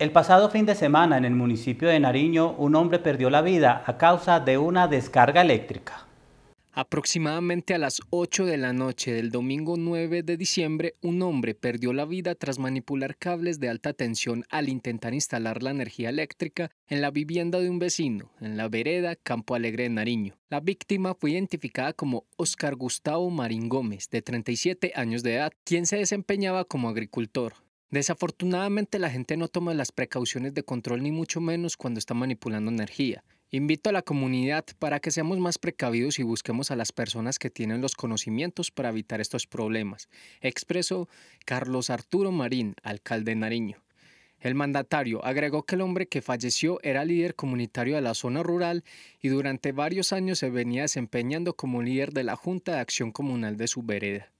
El pasado fin de semana en el municipio de Nariño, un hombre perdió la vida a causa de una descarga eléctrica. Aproximadamente a las 8 de la noche del domingo 9 de diciembre, un hombre perdió la vida tras manipular cables de alta tensión al intentar instalar la energía eléctrica en la vivienda de un vecino, en la vereda Campo Alegre de Nariño. La víctima fue identificada como Oscar Gustavo Marín Gómez, de 37 años de edad, quien se desempeñaba como agricultor. Desafortunadamente la gente no toma las precauciones de control ni mucho menos cuando está manipulando energía. Invito a la comunidad para que seamos más precavidos y busquemos a las personas que tienen los conocimientos para evitar estos problemas, expresó Carlos Arturo Marín, alcalde de Nariño. El mandatario agregó que el hombre que falleció era líder comunitario de la zona rural y durante varios años se venía desempeñando como líder de la Junta de Acción Comunal de su vereda.